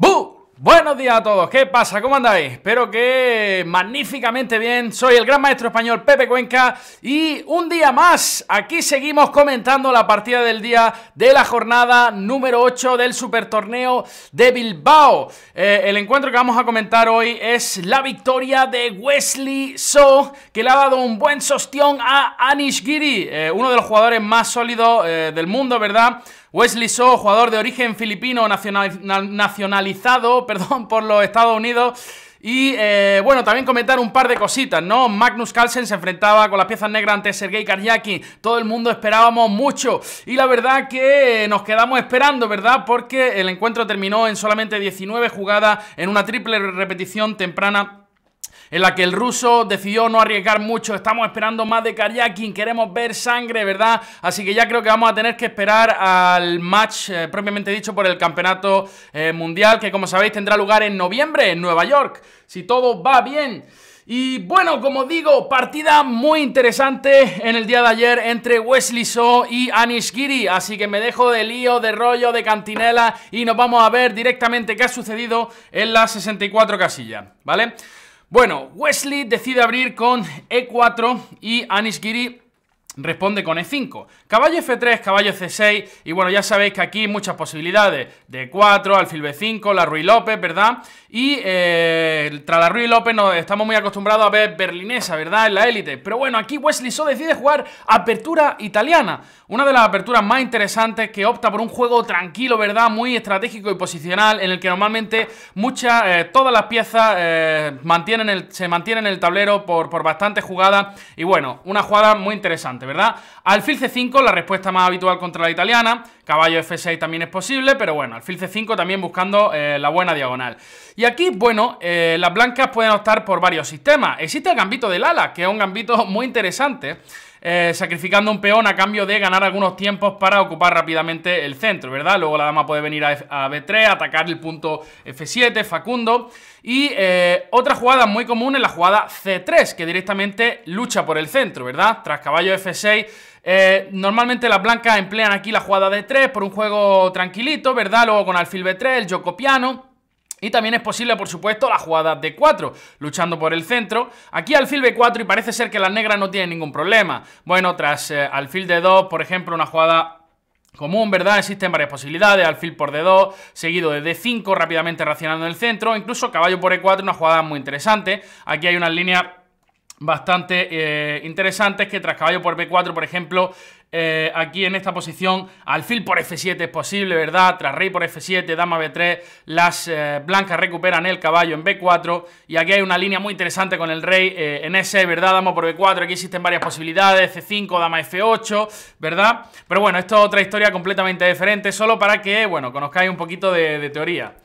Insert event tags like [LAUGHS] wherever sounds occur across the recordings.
¡Bu! Buenos días a todos, ¿qué pasa? ¿Cómo andáis? Espero que magníficamente bien. Soy el gran maestro español Pepe Cuenca y un día más aquí seguimos comentando la partida del día de la jornada número 8 del Super Torneo de Bilbao. Eh, el encuentro que vamos a comentar hoy es la victoria de Wesley So, que le ha dado un buen sostión a Anish Giri, eh, uno de los jugadores más sólidos eh, del mundo, ¿verdad? Wesley So, jugador de origen filipino nacionalizado [LAUGHS] perdón, por los Estados Unidos. Y eh, bueno, también comentar un par de cositas, ¿no? Magnus Carlsen se enfrentaba con las piezas negras ante Sergei Karjakin. Todo el mundo esperábamos mucho. Y la verdad que eh, nos quedamos esperando, ¿verdad? Porque el encuentro terminó en solamente 19 jugadas en una triple repetición temprana en la que el ruso decidió no arriesgar mucho. Estamos esperando más de Karyakin, queremos ver sangre, ¿verdad? Así que ya creo que vamos a tener que esperar al match eh, propiamente dicho por el campeonato eh, mundial, que como sabéis tendrá lugar en noviembre en Nueva York, si todo va bien. Y bueno, como digo, partida muy interesante en el día de ayer entre Wesley So y Anish Giri. Así que me dejo de lío, de rollo, de cantinela y nos vamos a ver directamente qué ha sucedido en las 64 casillas, ¿vale? Bueno, Wesley decide abrir con E4 y Anish Giri Responde con E5. Caballo F3, caballo C6. Y bueno, ya sabéis que aquí muchas posibilidades. D4, alfil B5, la Ruy López, ¿verdad? Y eh, tras la Ruy López nos estamos muy acostumbrados a ver berlinesa, ¿verdad? En la élite. Pero bueno, aquí Wesley So decide jugar apertura italiana. Una de las aperturas más interesantes que opta por un juego tranquilo, ¿verdad? Muy estratégico y posicional. En el que normalmente muchas, eh, todas las piezas eh, mantienen el, se mantienen en el tablero por, por bastantes jugadas. Y bueno, una jugada muy interesante. ¿verdad? Alfil C5, la respuesta más habitual contra la italiana. Caballo F6 también es posible, pero bueno, alfil C5 también buscando eh, la buena diagonal. Y aquí, bueno, eh, las blancas pueden optar por varios sistemas. Existe el gambito del ala, que es un gambito muy interesante. Eh, sacrificando un peón a cambio de ganar algunos tiempos para ocupar rápidamente el centro, ¿verdad? Luego la dama puede venir a, B3, atacar el punto F7, Facundo. Y eh, otra jugada muy común es la jugada C3, que directamente lucha por el centro, ¿verdad? Tras caballo F6, eh, normalmente las blancas emplean aquí la jugada D3 por un juego tranquilito, ¿verdad? Luego con alfil B3, el jocopiano y también es posible, por supuesto, la jugada de 4, luchando por el centro. Aquí alfil B4 y parece ser que las negras no tienen ningún problema. Bueno, tras eh, alfil D2, por ejemplo, una jugada común, ¿verdad? Existen varias posibilidades, alfil por D2, seguido de D5, rápidamente racionando en el centro, incluso caballo por E4, una jugada muy interesante. Aquí hay unas líneas bastante eh, interesantes que tras caballo por B4, por ejemplo, eh, aquí en esta posición. Alfil por F7 es posible, ¿verdad? Tras rey por F7, dama B3, las eh, blancas recuperan el caballo en B4. Y aquí hay una línea muy interesante con el rey eh, en S, ¿verdad? Dama por B4, aquí existen varias posibilidades, C5, dama F8, ¿verdad? Pero bueno, esto es otra historia completamente diferente, solo para que, bueno, conozcáis un poquito de, teoría.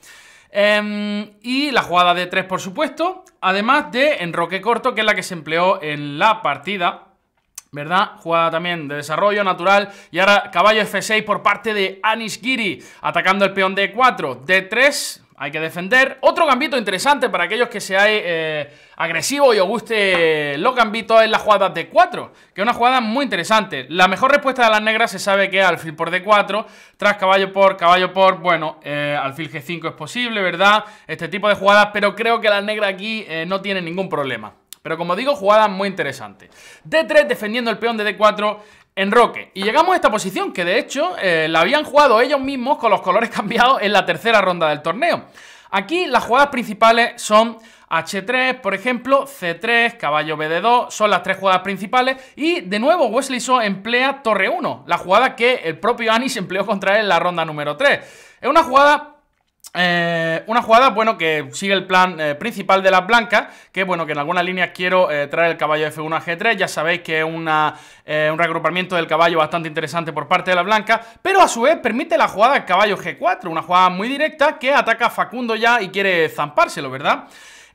Em, y la jugada d 3, por supuesto, además de enroque corto, que es la que se empleó en la partida. ¿verdad? Jugada también de desarrollo natural. Y ahora caballo F6 por parte de Anish Giri, atacando el peón D4. D3, hay que defender. Otro gambito interesante para aquellos que seáis eh, agresivos y os guste los gambitos es la jugada D4, que es una jugada muy interesante. La mejor respuesta de las negras se sabe que es alfil por D4, tras caballo por, caballo por, bueno, eh, alfil G5 es posible, ¿verdad? Este tipo de jugadas, pero creo que las negras aquí eh, no tienen ningún problema. Pero como digo, jugada muy interesante. D3 defendiendo el peón de D4 en Roque. Y llegamos a esta posición, que de hecho eh, la habían jugado ellos mismos con los colores [LAUGHS] cambiados en la tercera ronda del torneo. Aquí las jugadas principales son H3, por ejemplo, C3, caballo BD2, son las tres jugadas principales. Y de nuevo Wesley So emplea torre 1, la jugada que el propio Anis [LAUGHS] empleó contra él en la ronda número 3. Es una jugada eh, una jugada, bueno, que sigue el plan eh, principal de las blancas, que bueno, que en algunas líneas quiero eh, traer el caballo F1 a G3, ya sabéis que es un reagrupamiento del caballo bastante interesante por parte de las blancas, pero a su vez permite la jugada caballo G4, una jugada muy directa que ataca a Facundo ya y quiere zampárselo, ¿verdad?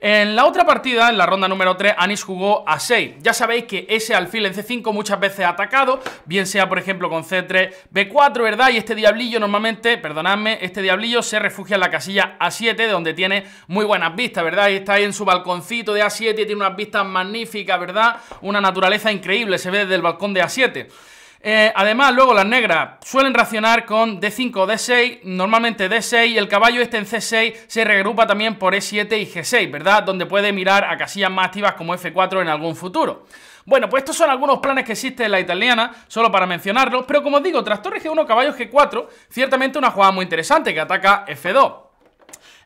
En la otra partida, en la ronda número 3, Anis jugó a 6. Ya sabéis que ese alfil en C5 muchas veces ha atacado, bien sea por ejemplo con C3, B4, ¿verdad? Y este diablillo normalmente, perdonadme, este diablillo se refugia en la casilla A7, donde tiene muy buenas vistas, ¿verdad? Y está ahí en su balconcito de A7 y tiene unas vistas magníficas, ¿verdad? Una naturaleza increíble, se ve desde el balcón de A7. Eh, además, luego las negras suelen racionar con D5 D6, normalmente D6, y el caballo este en C6 se regrupa también por E7 y G6, ¿verdad? Donde puede mirar a casillas más activas como F4 en algún futuro. Bueno, pues estos son algunos planes que existen en la italiana, solo para mencionarlos, pero como os digo, tras torre G1, caballo G4, ciertamente una jugada muy interesante que ataca F2.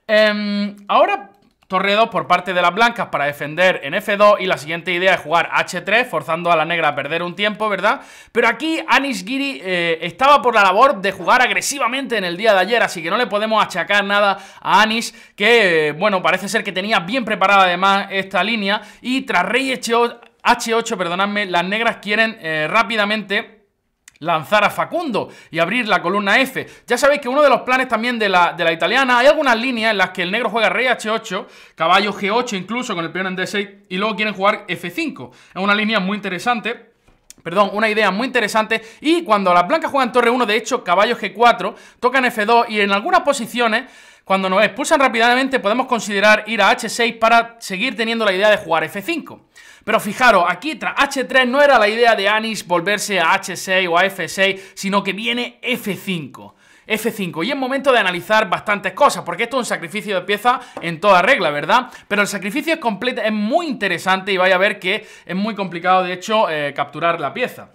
Em, ahora Torre2 por parte de las blancas para defender en F2 y la siguiente idea es jugar H3 forzando a la negra a perder un tiempo, ¿verdad? Pero aquí Anis Giri eh, estaba por la labor de jugar agresivamente en el día de ayer, así que no le podemos achacar nada a Anis que, eh, bueno, parece ser que tenía bien preparada además esta línea y tras Rey H8, perdonadme, las negras quieren eh, rápidamente lanzar a Facundo y abrir la columna F. Ya sabéis que uno de los planes también de la, italiana, hay algunas líneas en las que el negro juega rey H8, caballo G8 incluso con el peón en D6 y luego quieren jugar F5. Es una línea muy interesante perdón, una idea muy interesante. Y cuando las blancas juegan torre 1, de hecho, caballo G4, tocan F2 y en algunas posiciones, cuando nos expulsan rápidamente, podemos considerar ir a H6 para seguir teniendo la idea de jugar F5. Pero fijaros, aquí tras H3 no era la idea de Anis volverse a H6 o a F6, sino que viene F5. F5. Y es momento de analizar bastantes cosas, porque esto es un sacrificio de pieza en toda regla, ¿verdad? Pero el sacrificio es, completo, es muy interesante y vaya a ver que es muy complicado, de hecho, eh, capturar la pieza.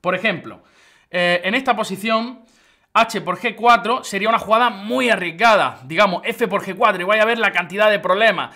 Por ejemplo, eh, en esta posición... H por G4 sería una jugada muy arriesgada, digamos F por G4 y vaya a ver la cantidad de problemas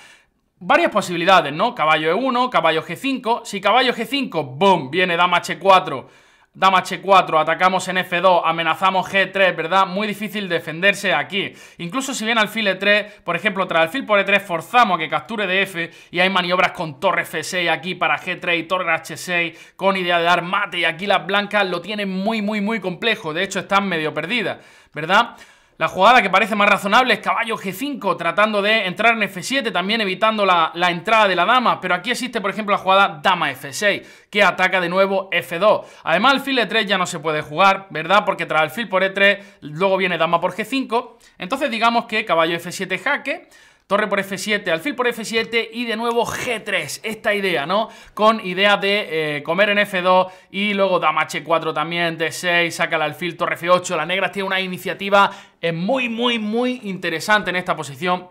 varias posibilidades, ¿no? Caballo E1, caballo G5. Si caballo G5, ¡boom! Viene dama H4, dama H4, atacamos en F2, amenazamos G3, ¿verdad? Muy difícil defenderse aquí. Incluso si viene alfil E3, por ejemplo, tras alfil por E3 forzamos a que capture de F y hay maniobras con torre F6 aquí para G3 y torre H6 con idea de dar mate y aquí las blancas lo tienen muy, muy, muy complejo. De hecho, están medio perdidas, ¿verdad? La jugada que parece más razonable es caballo G5 tratando de entrar en F7, también evitando la, entrada de la dama, pero aquí existe por ejemplo la jugada dama F6, que ataca de nuevo F2. Además alfil E3 ya no se puede jugar, ¿verdad? Porque tras el alfil por E3 luego viene dama por G5, entonces digamos que caballo F7 jaque, torre por F7, alfil por F7 y de nuevo G3. Esta idea, ¿no? Con idea de eh, comer en F2 y luego dama H4 también, D6, saca el alfil, torre F8. La negra tiene una iniciativa eh, muy, muy, muy interesante en esta posición.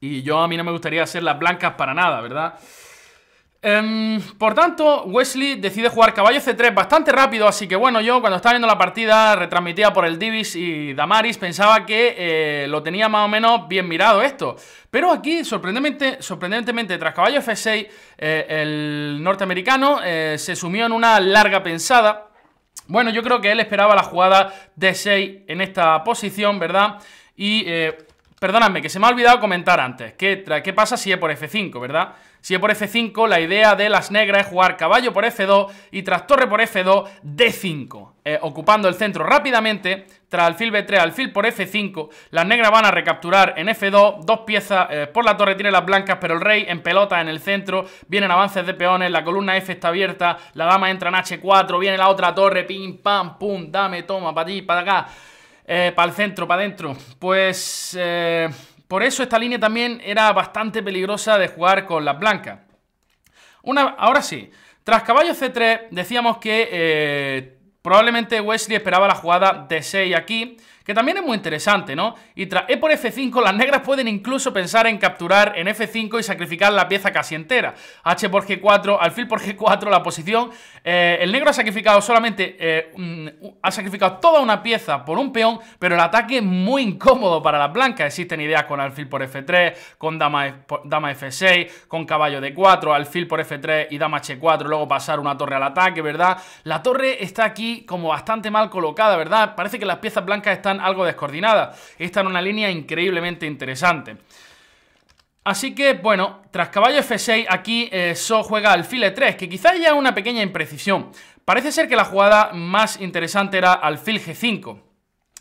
Y yo a mí no me gustaría hacer las blancas para nada, ¿verdad? Em, por tanto, Wesley decide jugar caballo C3 bastante rápido, así que bueno, yo cuando estaba viendo la partida retransmitida por el Divis y Damaris pensaba que eh, lo tenía más o menos bien mirado esto. Pero aquí, sorprendentemente, sorprendentemente tras caballo F6, eh, el norteamericano eh, se sumió en una larga pensada. Bueno, yo creo que él esperaba la jugada D6 en esta posición, ¿verdad? Y, perdóname que se me ha olvidado comentar antes, ¿qué, ¿qué pasa si es por F5, ¿verdad?, si por F5, la idea de las negras es jugar caballo por F2 y tras torre por F2, D5. Eh, ocupando el centro rápidamente, tras alfil B3, alfil por F5, las negras van a recapturar en F2, dos piezas eh, por la torre tiene las blancas, pero el rey en pelota en el centro, vienen avances de peones, la columna F está abierta, la dama entra en H4, viene la otra torre, pim, pam, pum, dame, toma, para ti, para acá, eh, para el centro, para adentro, pues... Por eso esta línea también era bastante peligrosa de jugar con las blancas. Una, ahora sí, tras caballo C3 decíamos que eh, probablemente Wesley esperaba la jugada D6 aquí, que también es muy interesante, ¿no? Y tras E por F5, las negras pueden incluso pensar en capturar en F5 y sacrificar la pieza casi entera. H por G4, alfil por G4, la posición. Eh, el negro ha sacrificado solamente, eh, ha sacrificado toda una pieza por un peón, pero el ataque es muy incómodo para las blancas. Existen ideas con alfil por F3, con dama, dama F6, con caballo D4, alfil por F3 y dama H4, luego pasar una torre al ataque, ¿verdad? La torre está aquí como bastante mal colocada, ¿verdad? Parece que las piezas blancas están algo descoordinada, Esta en una línea increíblemente interesante. Así que, bueno, tras caballo F6, aquí eh, So juega alfil E3, que quizás ya una pequeña imprecisión. Parece ser que la jugada más interesante era alfil G5.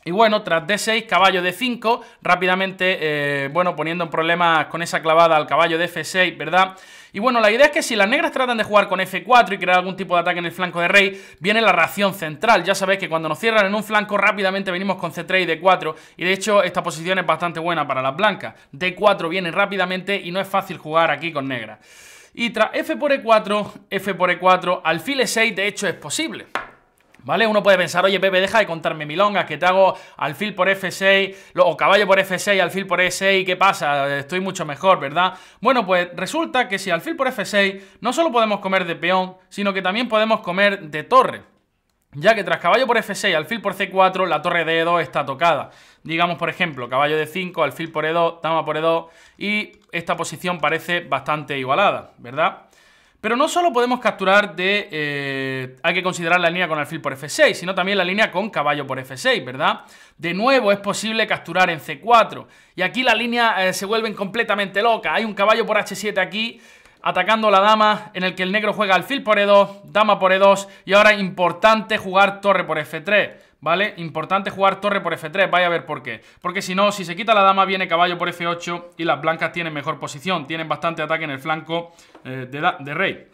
Y bueno, tras D6, caballo D5, rápidamente, eh, bueno, poniendo en problemas con esa clavada al caballo de F6, ¿verdad? Y bueno, la idea es que si las negras tratan de jugar con F4 y crear algún tipo de ataque en el flanco de rey, viene la ración central. Ya sabéis que cuando nos cierran en un flanco, rápidamente venimos con C3 y D4. Y de hecho, esta posición es bastante buena para las blancas. D4 viene rápidamente y no es fácil jugar aquí con negras. Y tras F por E4, F por E4, alfil E6, de hecho, es posible. ¿Vale? Uno puede pensar, oye Pepe, deja de contarme milongas, que te hago alfil por F6, o caballo por F6, alfil por E6, ¿qué pasa? Estoy mucho mejor, ¿verdad? Bueno, pues resulta que si alfil por F6 no solo podemos comer de peón, sino que también podemos comer de torre. Ya que tras caballo por F6, alfil por C4, la torre de E2 está tocada. Digamos, por ejemplo, caballo de 5, alfil por E2, dama por E2, y esta posición parece bastante igualada, ¿verdad? Pero no solo podemos capturar de... Eh, hay que considerar la línea con alfil por F6, sino también la línea con caballo por F6, ¿verdad? De nuevo es posible capturar en C4. Y aquí la línea eh, se vuelve completamente loca. Hay un caballo por H7 aquí, atacando la dama, en el que el negro juega alfil por E2, dama por E2, y ahora importante jugar torre por F3. ¿vale? Importante jugar torre por F3, vaya a ver por qué. Porque si no, si se quita la dama, viene caballo por F8 y las blancas tienen mejor posición, tienen bastante ataque en el flanco eh, de, rey.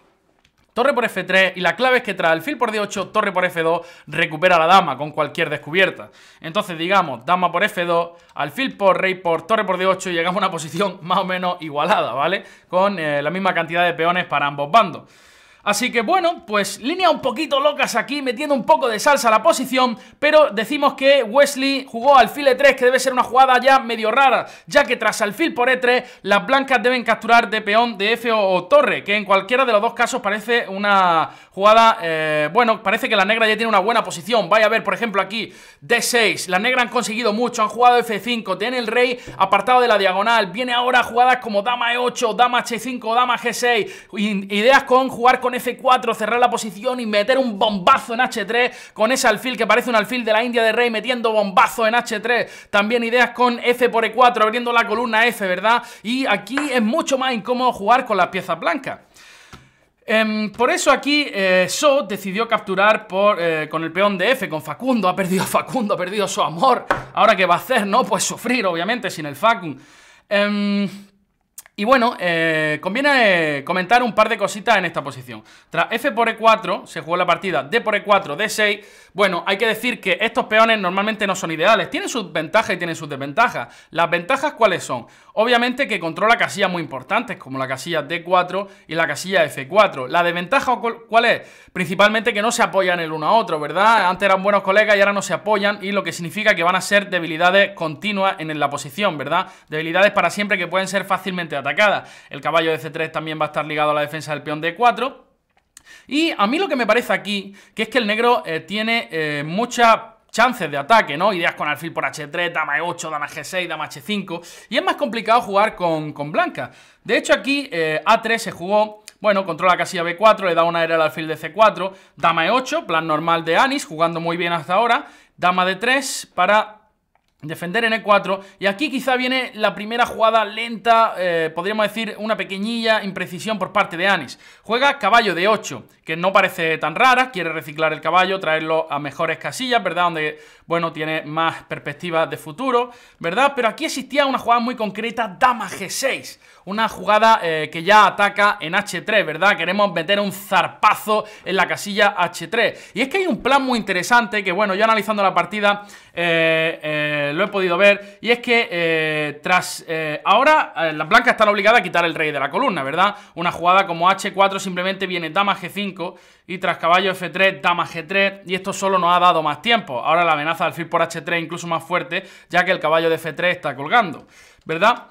Torre por F3 y la clave es que tras alfil por D8, torre por F2, recupera la dama con cualquier descubierta. Entonces digamos, dama por F2, alfil por rey por torre por D8 y llegamos a una posición [LAUGHS] más o menos igualada, ¿vale? Con eh, la misma cantidad de peones para ambos bandos. Así que bueno, pues línea un poquito locas aquí, metiendo un poco de salsa a la posición, pero decimos que Wesley jugó alfil E3, que debe ser una jugada ya medio rara, ya que tras alfil por E3, las blancas deben capturar de peón de F o, torre, que en cualquiera de los dos casos parece una jugada, eh, bueno, parece que la negra ya tiene una buena posición. Vaya a ver, por ejemplo, aquí D6, la negra han conseguido mucho, han jugado F5, tiene el rey apartado de la diagonal, viene ahora jugadas como dama E8, dama H5, dama G6, ideas con jugar con F4, cerrar la posición y meter un bombazo en H3 con ese alfil que parece un alfil de la India de Rey metiendo bombazo en H3. También ideas con F por E4 abriendo la columna F, ¿verdad? Y aquí es mucho más incómodo jugar con las piezas blancas. Em, por eso aquí eh, So decidió capturar por, eh, con el peón de F, con Facundo. Ha perdido Facundo, ha perdido su amor. Ahora, ¿qué va a hacer? No, pues sufrir, obviamente, sin el Facun. Em, y bueno, eh, conviene eh, comentar un par de cositas en esta posición. Tras F por E4, se jugó la partida D por E4, D6. Bueno, hay que decir que estos peones normalmente no son ideales. Tienen sus ventajas y tienen sus desventajas. ¿Las ventajas cuáles son? Obviamente que controla casillas muy importantes, como la casilla D4 y la casilla F4. ¿La desventaja cuál es? Principalmente que no se apoyan el uno a otro, ¿verdad? Antes eran buenos colegas y ahora no se apoyan, y lo que significa que van a ser debilidades continuas en la posición, ¿verdad? Debilidades para siempre que pueden ser fácilmente atacadas. El caballo de C3 también va a estar ligado a la defensa del peón de 4 Y a mí lo que me parece aquí, que es que el negro eh, tiene eh, muchas chances de ataque, ¿no? Ideas con alfil por h3, dama e8, dama g6, dama h5. Y es más complicado jugar con, blanca. De hecho, aquí eh, a3 se jugó. Bueno, controla casilla b4, le da una era al alfil de c4, dama e8, plan normal de Anis, jugando muy bien hasta ahora, dama d3 para Defender en E4. Y aquí quizá viene la primera jugada lenta, eh, podríamos decir una pequeñilla imprecisión por parte de Anis. Juega caballo de 8, que no parece tan rara. Quiere reciclar el caballo, traerlo a mejores casillas, ¿verdad? Donde, bueno, tiene más perspectivas de futuro, ¿verdad? Pero aquí existía una jugada muy concreta, dama G6. Una jugada eh, que ya ataca en H3, ¿verdad? Queremos meter un zarpazo en la casilla H3. Y es que hay un plan muy interesante que, bueno, yo analizando la partida eh, eh, lo he podido ver. Y es que tras... ahora las blancas están obligadas a quitar el rey de la columna, ¿verdad? Una jugada como H4 simplemente viene dama G5 y tras caballo F3, dama G3. Y esto solo nos ha dado más tiempo. Ahora la amenaza del alfil por H3 incluso más fuerte, ya que el caballo de F3 está colgando, ¿verdad?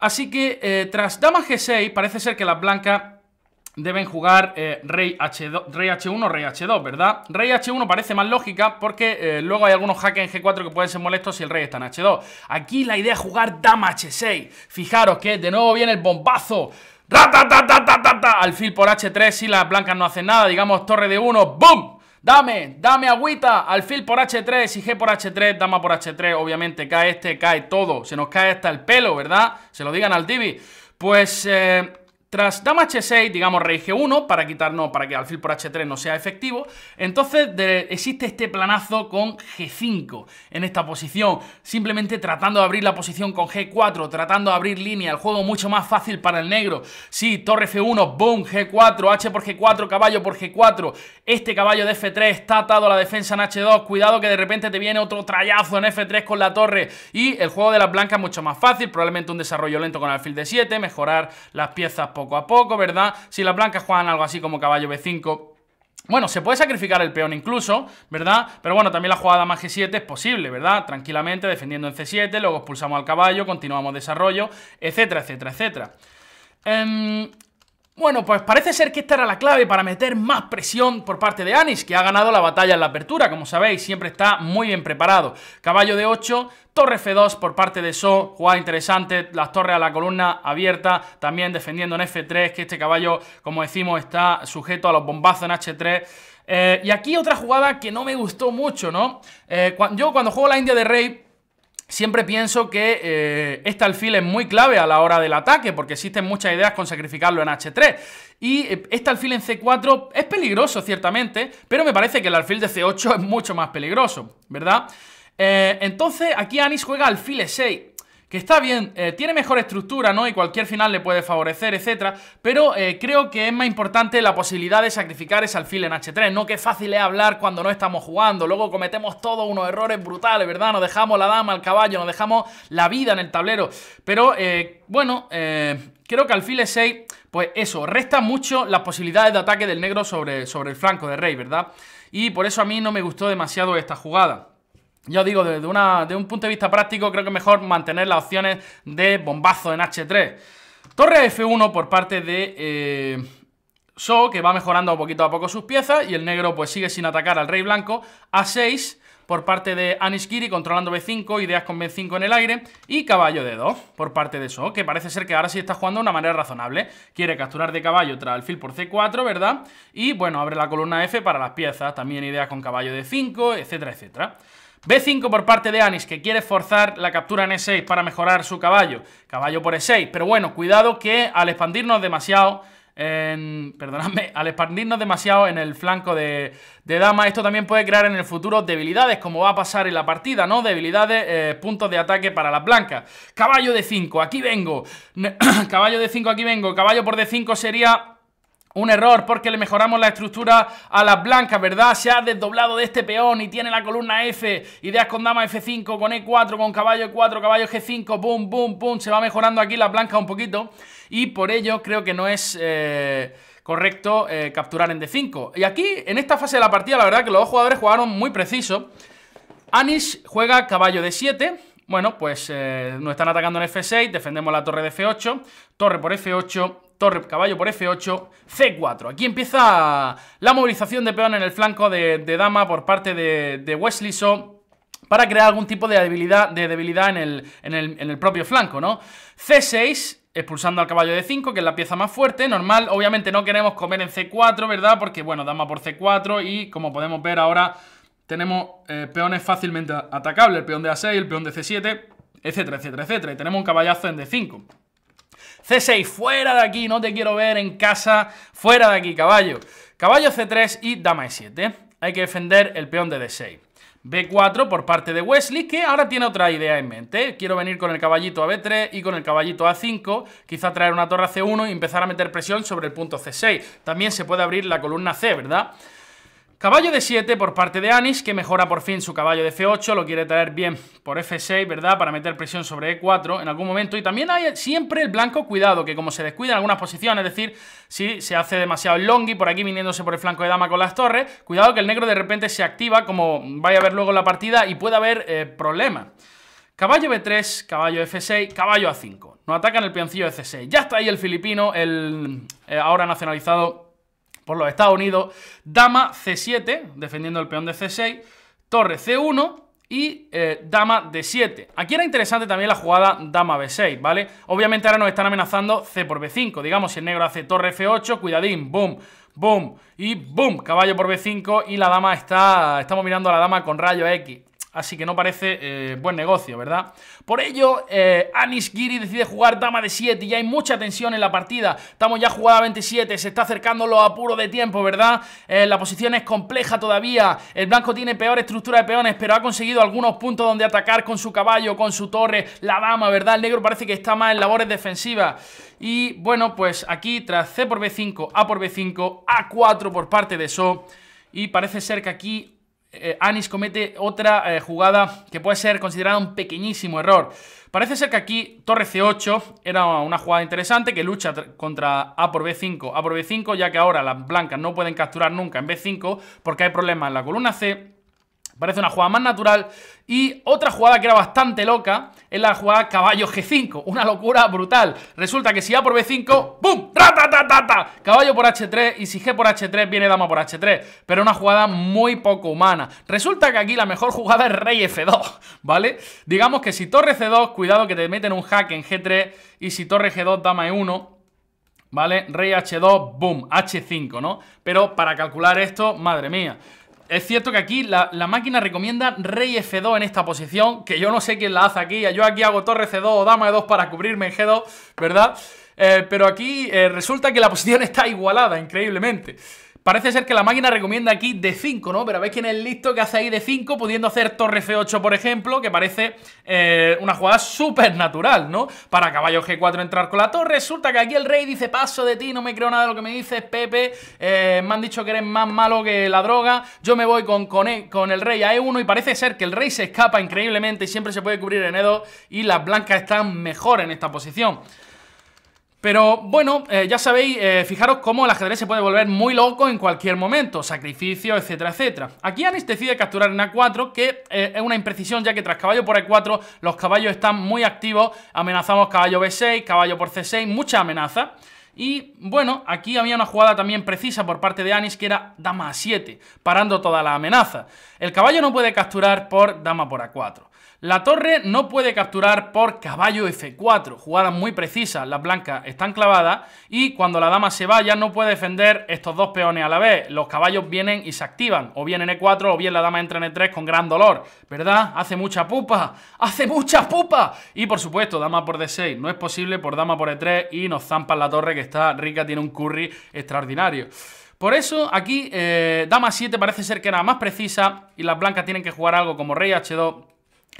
Así que eh, tras dama G6 parece ser que las blancas deben jugar eh, rey, h 1 rey H2, ¿verdad? Rey H1 parece más lógica porque eh, luego hay algunos hackers en G4 que pueden ser molestos si el rey está en H2. Aquí la idea es jugar dama H6. Fijaros que de nuevo viene el bombazo. Al fil por H3 si las blancas no hacen nada, digamos torre de 1, ¡boom! Dame, dame agüita, alfil por H3, g por H3, dama por H3, obviamente cae este, cae todo, se nos cae hasta el pelo, ¿verdad? Se lo digan al Divi. Pues eh, tras dama h6, digamos rey g1, para quitarnos, para que alfil por h3 no sea efectivo, entonces existe este planazo con g5 en esta posición, simplemente tratando de abrir la posición con g4, tratando de abrir línea, el juego mucho más fácil para el negro. Sí, torre f1, boom, g4, h por g4, caballo por g4, este caballo de f3 está atado a la defensa en h2, cuidado que de repente te viene otro trayazo en f3 con la torre y el juego de las blancas mucho más fácil, probablemente un desarrollo lento con alfil de 7, mejorar las piezas poco poco a poco, ¿verdad? Si las blancas juegan algo así como caballo B5, bueno, se puede sacrificar el peón incluso, ¿verdad? Pero bueno, también la jugada más G7 es posible, ¿verdad? Tranquilamente, defendiendo en C7, luego expulsamos al caballo, continuamos desarrollo, etcétera, etcétera, etcétera. Em, bueno, pues parece ser que esta era la clave para meter más presión por parte de Anis, que ha ganado la batalla en la apertura, como sabéis, siempre está muy bien preparado. Caballo de 8, torre F2 por parte de So, jugada interesante, las torres a la columna abierta, también defendiendo en F3, que este caballo, como decimos, está sujeto a los bombazos en H3. Eh, y aquí otra jugada que no me gustó mucho, ¿no? Eh, yo cuando juego la India de Rey, Siempre pienso que eh, este alfil es muy clave a la hora del ataque, porque existen muchas ideas con sacrificarlo en H3. Y eh, este alfil en C4 es peligroso, ciertamente, pero me parece que el alfil de C8 es mucho más peligroso, ¿verdad? Eh, entonces, aquí Anis juega alfil E6 que está bien, eh, tiene mejor estructura, ¿no? Y cualquier final le puede favorecer, etcétera, pero eh, creo que es más importante la posibilidad de sacrificar ese alfil en H3, ¿no? Que fácil es hablar cuando no estamos jugando, luego cometemos todos unos errores brutales, ¿verdad? Nos dejamos la dama, el caballo, nos dejamos la vida en el tablero, pero eh, bueno, creo que alfil E6, pues eso, resta mucho las posibilidades de ataque del negro sobre, sobre el flanco de rey, ¿verdad? Y por eso a mí no me gustó demasiado esta jugada. Yo digo, desde, una, un punto de vista práctico, creo que mejor mantener las opciones de bombazo en H3. Torre F1 por parte de eh, So, que va mejorando poquito a poco sus piezas, y el negro pues sigue sin atacar al rey blanco. A6 por parte de Anishkiri controlando B5, ideas con B5 en el aire, y caballo de 2 por parte de So, que parece ser que ahora sí está jugando de una manera razonable. Quiere capturar de caballo tras el por C4, ¿verdad? Y bueno, abre la columna F para las piezas, también ideas con caballo de 5, etcétera, etcétera. B5 por parte de Anis, que quiere forzar la captura en E6 para mejorar su caballo. Caballo por E6, pero bueno, cuidado que al expandirnos demasiado... En, [LAUGHS] al expandirnos demasiado en el flanco de, de, dama, esto también puede crear en el futuro debilidades, como va a pasar en la partida, ¿no? Debilidades, eh, puntos de ataque para las blancas. Caballo de 5, aquí vengo. [CLEARS THROAT] caballo de 5, aquí vengo. Caballo por D5 sería un error porque le mejoramos la estructura a las blancas, ¿verdad? Se ha desdoblado de este peón y tiene la columna F. Ideas con dama F5, con E4, con caballo E4, caballo G5, bum bum pum! Se va mejorando aquí la blanca un poquito y por ello creo que no es... Eh, correcto eh, capturar en D5. Y aquí, en esta fase de la partida, la verdad que los dos jugadores jugaron muy preciso. Anish juega caballo D7. Bueno, pues eh, nos están atacando en F6, defendemos la torre de F8, torre por F8, torre caballo por F8, C4. Aquí empieza la movilización de peón en el flanco de, dama por parte de, Wesley So para crear algún tipo de debilidad, de debilidad en, el, propio flanco, ¿no? C6, expulsando al caballo de 5, que es la pieza más fuerte, normal, obviamente no queremos comer en C4, ¿verdad? Porque, bueno, dama por C4 y, como podemos ver ahora, tenemos eh, peones fácilmente atacables, el peón de A6, el peón de C7, etcétera, etcétera, etcétera, y tenemos un caballazo en D5. C6, fuera de aquí, no te quiero ver en casa, fuera de aquí, caballo. Caballo C3 y dama E7. Hay que defender el peón de D6. B4 por parte de Wesley, que ahora tiene otra idea en mente. Quiero venir con el caballito a B3 y con el caballito a 5 quizá traer una torre C1 y empezar a meter presión sobre el punto C6. También se puede abrir la columna C, ¿verdad? Caballo de 7 por parte de Anis, que mejora por fin su caballo de F8, lo quiere traer bien por F6, ¿verdad? Para meter presión sobre E4 en algún momento. Y también hay siempre el blanco cuidado, que como se descuida en algunas posiciones, es decir, si se hace demasiado el longi por aquí viniéndose por el flanco de dama con las torres, cuidado que el negro de repente se activa, como vaya a ver luego en la partida, y puede haber eh, problema. problemas. Caballo B3, caballo F6, caballo A5. No atacan el peoncillo de C6. Ya está ahí el filipino, el eh, ahora nacionalizado por los Estados Unidos, dama C7, defendiendo el peón de C6, torre C1 y eh, dama D7. Aquí era interesante también la jugada dama B6, ¿vale? Obviamente ahora nos están amenazando C por B5. Digamos, si el negro hace torre F8, cuidadín, boom, boom y boom, caballo por B5 y la dama está... Estamos mirando a la dama con rayo X así que no parece eh, buen negocio, ¿verdad? Por ello, eh, Anish Giri decide jugar dama de 7 y hay mucha tensión en la partida. Estamos ya jugada 27, se está acercando los apuros de tiempo, ¿verdad? Eh, la posición es compleja todavía, el blanco tiene peor estructura de peones, pero ha conseguido algunos puntos donde atacar con su caballo, con su torre, la dama, ¿verdad? El negro parece que está más en labores defensivas. Y bueno, pues aquí tras C por B5, A por B5, A4 por parte de So... Y parece ser que aquí eh, Anis comete otra eh, jugada que puede ser considerada un pequeñísimo error. Parece ser que aquí torre C8 era una jugada interesante que lucha contra A por B5, A por B5, ya que ahora las blancas no pueden capturar nunca en B5 porque hay problemas en la columna C Parece una jugada más natural. Y otra jugada que era bastante loca es la jugada caballo G5. Una locura brutal. Resulta que si A por B5, ¡bum! ¡Ratatatata! Caballo por H3 y si G por H3 viene dama por H3. Pero una jugada muy poco humana. Resulta que aquí la mejor jugada es rey F2, ¿vale? Digamos que si torre C2, cuidado que te meten un hack en G3 y si torre G2, dama E1... ¿Vale? Rey H2, boom, H5, ¿no? Pero para calcular esto, madre mía es cierto que aquí la, máquina recomienda rey F2 en esta posición, que yo no sé quién la hace aquí. Yo aquí hago torre C2 o dama E2 para cubrirme en G2, ¿verdad? Eh, pero aquí eh, resulta que la posición [LAUGHS] está igualada, increíblemente. Parece ser que la máquina recomienda aquí de 5, ¿no? Pero veis quién es listo que hace ahí de 5, pudiendo hacer torre C8, por ejemplo, que parece eh, una jugada súper natural, ¿no? Para caballo G4 entrar con la torre. Resulta que aquí el rey dice, paso de ti, no me creo nada de lo que me dices, Pepe. Eh, me han dicho que eres más malo que la droga. Yo me voy con, con, e, el rey a E1 y parece ser que el rey se escapa increíblemente y siempre se puede cubrir en E2 y las blancas están mejor en esta posición. Pero bueno, eh, ya sabéis, eh, fijaros cómo el ajedrez se puede volver muy loco en cualquier momento, sacrificio, etcétera, etcétera. Aquí Anis decide capturar en A4, que eh, es una imprecisión ya que tras caballo por a 4 los caballos están muy activos, amenazamos caballo B6, caballo por C6, mucha amenaza. Y bueno, aquí había una jugada también precisa por parte de Anis que era dama a 7, parando toda la amenaza. El caballo no puede capturar por dama por A4. La torre no puede capturar por caballo F4, jugada muy precisa, las blancas están clavadas y cuando la dama se vaya no puede defender estos dos peones a la vez, los caballos vienen y se activan, o bien en E4 o bien la dama entra en E3 con gran dolor, ¿verdad? Hace mucha pupa, [LAUGHS] hace mucha pupa y por supuesto dama por D6, no es posible por dama por E3 y nos zampan la torre que está rica, tiene un curry extraordinario. Por eso aquí eh, dama 7 parece ser que era más precisa y las blancas tienen que jugar algo como rey H2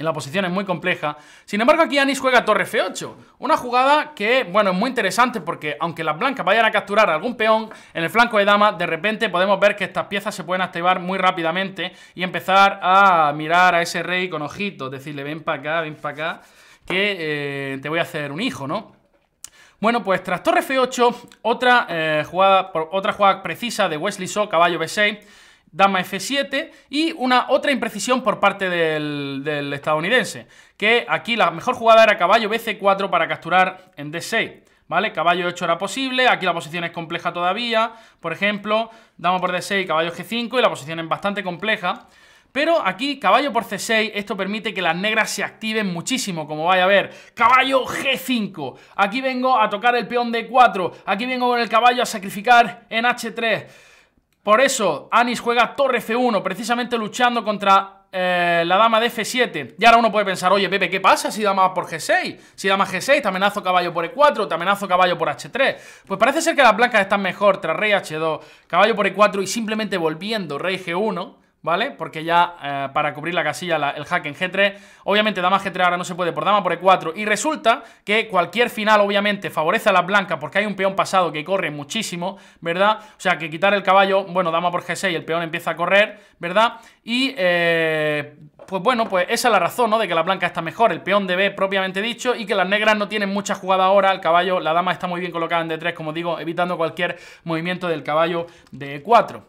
la posición es muy compleja. Sin embargo, aquí Anis juega torre F8. Una jugada que, bueno, es muy interesante porque aunque las blancas vayan a capturar algún peón en el flanco de dama, de repente podemos ver que estas piezas se pueden activar muy rápidamente y empezar a mirar a ese rey con ojitos, decirle ven para acá, ven para acá, que eh, te voy a hacer un hijo, ¿no? Bueno, pues tras torre F8, otra, eh, jugada, otra jugada precisa de Wesley So, caballo B6, dama f7 y una otra imprecisión por parte del, estadounidense, que aquí la mejor jugada era caballo bc4 para capturar en d6. ¿vale? Caballo 8 era posible, aquí la posición es compleja todavía, por ejemplo, dama por d6, caballo g5 y la posición es bastante compleja. Pero aquí, caballo por c6, esto permite que las negras se activen muchísimo, como vaya a ver. Caballo g5, aquí vengo a tocar el peón d4, aquí vengo con el caballo a sacrificar en h3... Por eso, Anis juega torre F1, precisamente luchando contra eh, la dama de F7. Y ahora uno puede pensar, oye, Pepe, ¿qué pasa si dama por G6? Si dama G6, te amenazo caballo por E4, te amenazo caballo por H3. Pues parece ser que las blancas están mejor tras rey H2, caballo por E4 y simplemente volviendo rey G1 ¿vale? Porque ya eh, para cubrir la casilla el hack en G3, obviamente dama G3 ahora no se puede por dama por E4 y resulta que cualquier final obviamente favorece a la blanca, porque hay un peón pasado que corre muchísimo, ¿verdad? O sea, que quitar el caballo, bueno, dama por G6 el peón empieza a correr, ¿verdad? Y eh, pues bueno, pues esa es la razón, ¿no? De que la blanca está mejor, el peón de B propiamente dicho y que las negras no tienen mucha jugada ahora, el caballo, la dama está muy bien colocada en D3, como digo, evitando cualquier movimiento del caballo de E4.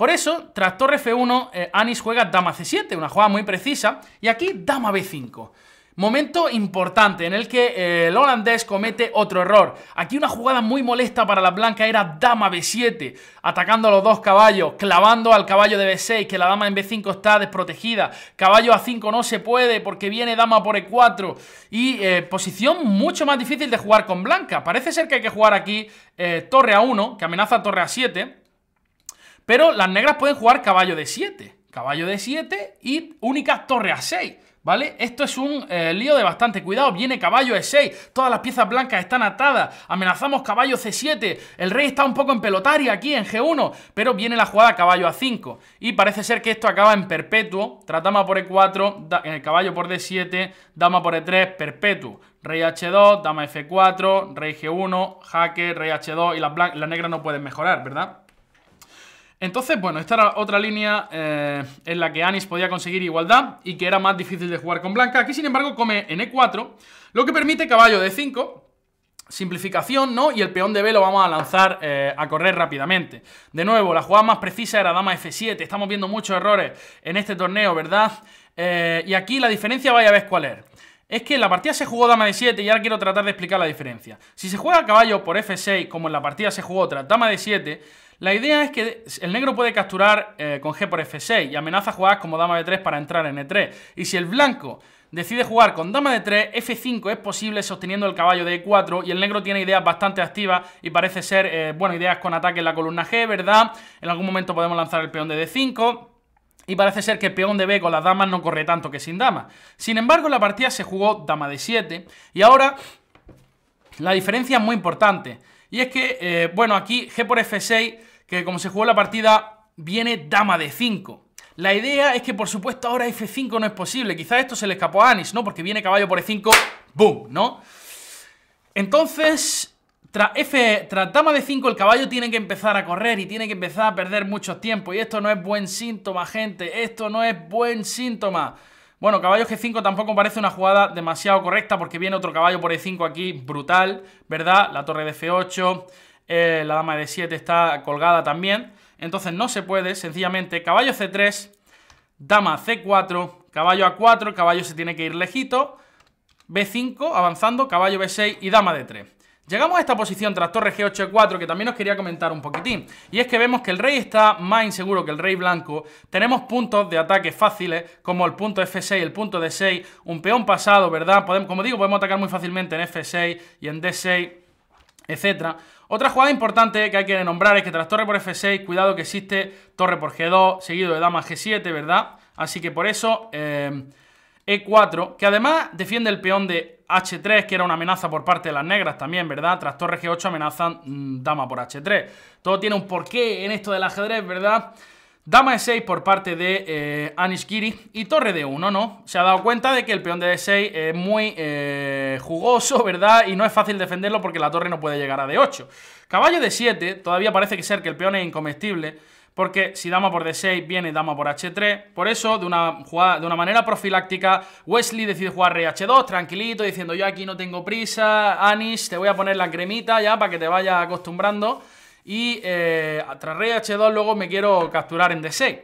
Por eso, tras torre F1, eh, Anis juega dama C7, una jugada muy precisa, y aquí dama B5. Momento importante en el que eh, el holandés comete otro error. Aquí una jugada muy molesta para la blanca era dama b7, atacando a los dos caballos, clavando al caballo de b6, que la dama en b5 está desprotegida. Caballo a5 no se puede porque viene dama por e4. Y eh, posición mucho más difícil de jugar con blanca. Parece ser que hay que jugar aquí torre a1, que amenaza torre a7. Pero las negras pueden jugar caballo de 7, caballo de 7 y única torre a 6. ¿Vale? Esto es un eh, lío de bastante cuidado. Viene caballo E6, todas las piezas blancas están atadas. Amenazamos caballo C7. El rey está un poco en pelotaria aquí en G1, pero viene la jugada caballo A5. Y parece ser que esto acaba en perpetuo. Tratama por E4, eh, caballo por D7, dama por E3, perpetuo. Rey H2, dama F4, rey G1, jaque, rey H2 y las negras no pueden mejorar, ¿verdad? Entonces, bueno, esta era otra línea eh, en la que Anis podía conseguir igualdad y que era más difícil de jugar con blanca. Aquí, sin embargo, come en E4, lo que permite caballo de 5 simplificación, ¿no? Y el peón de B lo vamos a lanzar eh, a correr rápidamente. De nuevo, la jugada más precisa era dama F7. Estamos viendo muchos errores en este torneo, ¿verdad? Eh, y aquí la diferencia, vaya a ver cuál es. Es que en la partida se jugó dama de 7 y ahora quiero tratar de explicar la diferencia. Si se juega caballo por F6, como en la partida se jugó otra dama de 7, la idea es que el negro puede capturar eh, con G por F6 y amenaza jugadas como dama de 3 para entrar en E3. Y si el blanco decide jugar con dama de 3, F5 es posible sosteniendo el caballo de E4 y el negro tiene ideas bastante activas y parece ser, eh, bueno, ideas con ataque en la columna G, ¿verdad? En algún momento podemos lanzar el peón de D5. Y parece ser que el peón de B con las damas no corre tanto que sin damas. Sin embargo, la partida se jugó dama de 7 y ahora la diferencia es muy importante. Y es que, eh, bueno, aquí G por F6, que como se jugó la partida, viene dama de 5. La idea es que, por supuesto, ahora F5 no es posible. Quizás esto se le escapó a Anis, ¿no? Porque viene caballo por E5, ¡boom! ¿No? Entonces, tras, F, tras dama de 5 el caballo tiene que empezar a correr y tiene que empezar a perder mucho tiempo. Y esto no es buen síntoma, gente. Esto no es buen síntoma. Bueno, caballo G5 tampoco parece una jugada demasiado correcta porque viene otro caballo por E5 aquí, brutal, ¿verdad? La torre de F8, eh, la dama de 7 está colgada también. Entonces no se puede, sencillamente, caballo C3, dama C4, caballo A4, caballo se tiene que ir lejito, B5 avanzando, caballo B6 y dama de 3 Llegamos a esta posición tras torre G8 4 que también os quería comentar un poquitín. Y es que vemos que el rey está más inseguro que el rey blanco. Tenemos puntos de ataque fáciles como el punto F6, el punto D6, un peón pasado, ¿verdad? como digo, podemos atacar muy fácilmente en F6 y en D6, etc. Otra jugada importante que hay que nombrar es que tras torre por F6, cuidado que existe torre por G2, seguido de dama G7, ¿verdad? Así que por eso... Eh, e4, que además defiende el peón de H3, que era una amenaza por parte de las negras también, ¿verdad? Tras torre G8 amenazan mm, dama por H3. Todo tiene un porqué en esto del ajedrez, ¿verdad? Dama E6 por parte de eh, Anish Anishkiri y torre D1, ¿no? Se ha dado cuenta de que el peón de D6 es muy eh, jugoso, ¿verdad? Y no es fácil defenderlo porque la torre no puede llegar a D8. Caballo de 7 todavía parece que ser que el peón es incomestible porque si dama por d6 viene dama por h3, por eso de una, de una manera profiláctica Wesley decide jugar rey h2 tranquilito, diciendo yo aquí no tengo prisa, Anis, te voy a poner la cremita ya para que te vayas acostumbrando y eh, tras rey h2 luego me quiero capturar en d6.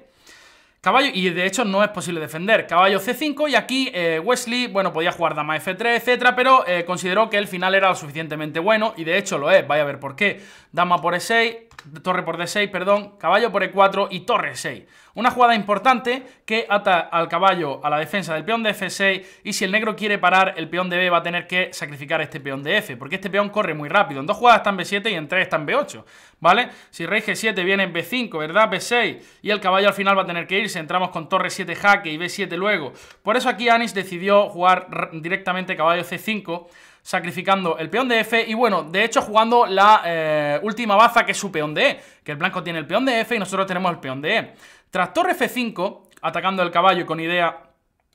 Caballo, y de hecho no es posible defender. Caballo C5 y aquí eh, Wesley, bueno, podía jugar dama F3, etcétera, pero eh, consideró que el final era lo suficientemente bueno y de hecho lo es, vaya a ver por qué. Dama por E6, torre por D6, perdón, caballo por E4 y torre 6 e Una jugada importante que ata al caballo a la defensa del peón de F6 y si el negro quiere parar el peón de B va a tener que sacrificar este peón de F porque este peón corre muy rápido. En dos jugadas está en B7 y en tres está en B8, ¿vale? Si rey G7 viene en B5, ¿verdad? B6 y el caballo al final va a tener que irse. Entramos con torre 7 jaque y B7 luego. Por eso aquí Anis decidió jugar directamente caballo C5 sacrificando el peón de F y bueno, de hecho jugando la eh, última baza que es su peón de E, que el blanco tiene el peón de F y nosotros tenemos el peón de E. Tras torre F5, atacando el caballo con idea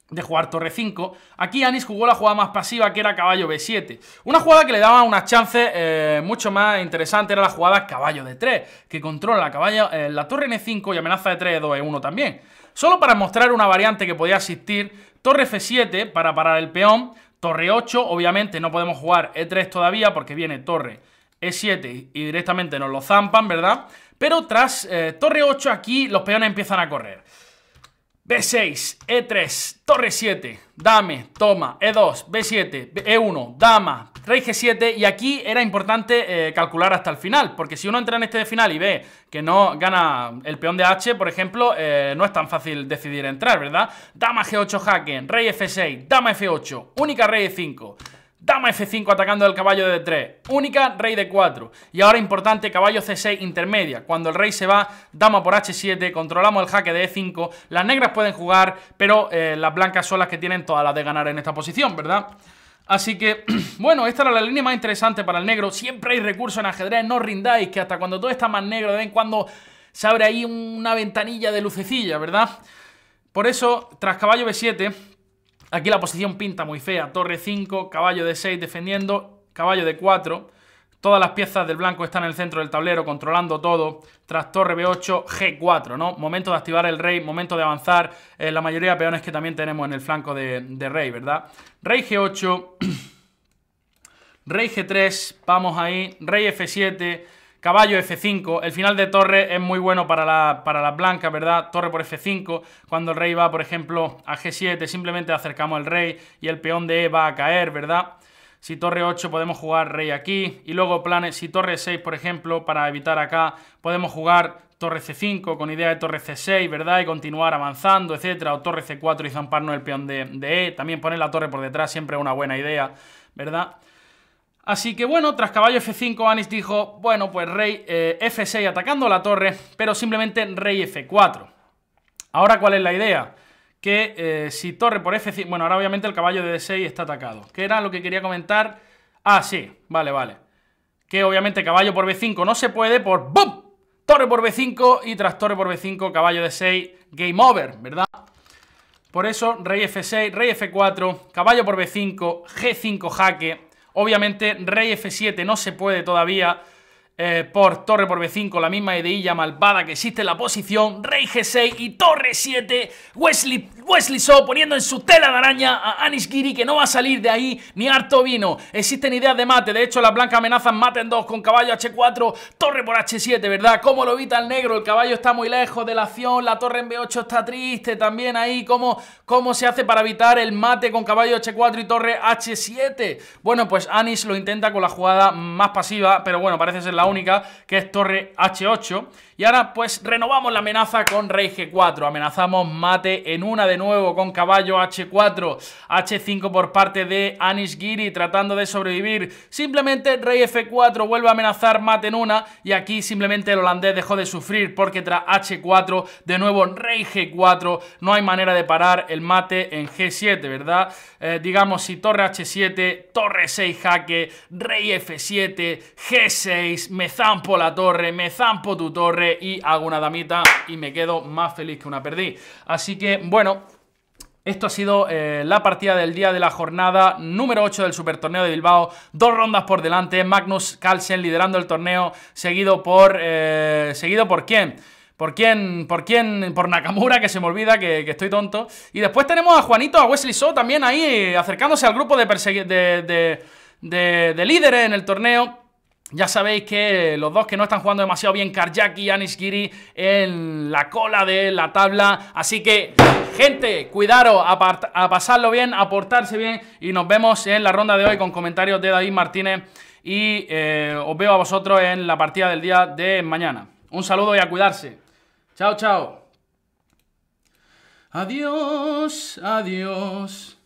de jugar torre 5, aquí Anis jugó la jugada más pasiva que era caballo b7. Una jugada que le daba unas chances eh, mucho más interesantes era la jugada caballo de 3 que controla la, eh, la torre n5 y amenaza de 3 2 e1 también. Solo para mostrar una variante que podía existir, torre f7 para parar el peón, Torre 8, obviamente no podemos jugar E3 todavía porque viene torre E7 y directamente nos lo zampan, ¿verdad? Pero tras eh, torre 8 aquí los peones empiezan a correr. B6, E3, torre 7, dame, toma, E2, B7, E1, dama, rey G7 y aquí era importante eh, calcular hasta el final, porque si uno entra en este final y ve que no gana el peón de H, por ejemplo, eh, no es tan fácil decidir entrar, ¿verdad? Dama G8 jaque, rey F6, dama F8, única rey E5... Dama F5 atacando el caballo de d 3 Única, rey de 4 Y ahora importante, caballo C6 intermedia. Cuando el rey se va, dama por H7, controlamos el jaque de E5. Las negras pueden jugar, pero eh, las blancas son las que tienen todas las de ganar en esta posición, ¿verdad? Así que, [CLEARS THROAT] bueno, esta era la línea más interesante para el negro. Siempre hay recursos en ajedrez, no rindáis, que hasta cuando todo está más negro, de vez en cuando se abre ahí una ventanilla de lucecilla, ¿verdad? Por eso, tras caballo B7 Aquí la posición pinta muy fea. Torre 5, caballo de 6 defendiendo, caballo de 4. Todas las piezas del blanco están en el centro del tablero, controlando todo. Tras torre B8, G4, ¿no? Momento de activar el rey, momento de avanzar. Eh, la mayoría de peones que también tenemos en el flanco de, de rey, ¿verdad? Rey G8, [CLEARS THROAT] rey G3, vamos ahí, rey F7... Caballo F5, el final de torre es muy bueno para la, para blanca, ¿verdad? Torre por F5, cuando el rey va, por ejemplo, a G7, simplemente acercamos al rey y el peón de E va a caer, ¿verdad? Si torre 8 podemos jugar rey aquí y luego planes, si torre 6 por ejemplo, para evitar acá, podemos jugar torre C5 con idea de torre C6, ¿verdad? Y continuar avanzando, etcétera, o torre C4 y zamparnos el peón de, de E, también poner la torre por detrás siempre es una buena idea, ¿verdad? Así que bueno, tras caballo F5, Anis dijo, bueno, pues rey eh, F6 atacando la torre, pero simplemente rey F4. Ahora, ¿cuál es la idea? Que eh, si torre por F5... Bueno, ahora obviamente el caballo de D6 está atacado. ¿Qué era lo que quería comentar? Ah, sí, vale, vale. Que obviamente caballo por B5 no se puede por... ¡Bum! Torre por B5 y tras torre por B5, caballo de 6, game over, ¿verdad? Por eso, rey F6, rey F4, caballo por B5, G5 jaque, Obviamente, rey f7 no se puede todavía eh, por torre por b5, la misma e ideilla malvada que existe en la posición, rey g6 y torre 7, Wesley, Wesley So poniendo en su tela de araña a Anish Giri que no va a salir de ahí ni harto vino. Existen ideas de mate, de hecho las blancas amenazan mate en 2 con caballo h4, torre por h7, ¿verdad? ¿Cómo lo evita el negro? El caballo está muy lejos de la acción, la torre en b8 está triste también ahí, ¿cómo, cómo se hace para evitar el mate con caballo h4 y torre h7? Bueno, pues Anis lo intenta con la jugada más pasiva, pero bueno, parece ser la única, que es torre H8. Y ahora pues renovamos la amenaza con rey G4. Amenazamos mate en una de nuevo con caballo H4, H5 por parte de Anish Giri tratando de sobrevivir. Simplemente rey F4 vuelve a amenazar mate en una y aquí simplemente el holandés dejó de sufrir porque tras H4 de nuevo rey G4 no hay manera de parar el mate en G7, ¿verdad? Eh, digamos si torre H7, torre 6 jaque, rey F7, G6, me zampo la torre, me zampo tu torre y hago una damita y me quedo más feliz que una perdí. Así que, bueno, esto ha sido eh, la partida del día de la jornada número 8 del Super Torneo de Bilbao. Dos rondas por delante. Magnus Carlsen liderando el torneo, seguido por... Eh, ¿Seguido por quién? ¿Por quién? ¿Por quién? Por Nakamura, que se me olvida que, estoy tonto. Y después tenemos a Juanito, a Wesley So también ahí, eh, acercándose al grupo de, de, de líderes en el torneo. Ya sabéis que los dos que no están jugando demasiado bien, Karjaki y Giri, en la cola de la tabla. Así que, gente, cuidaros, a, pasarlo bien, a portarse bien. Y nos vemos en la ronda de hoy con comentarios de David Martínez. Y eh, os veo a vosotros en la partida del día de mañana. Un saludo y a cuidarse. Chao, chao. Adiós, adiós.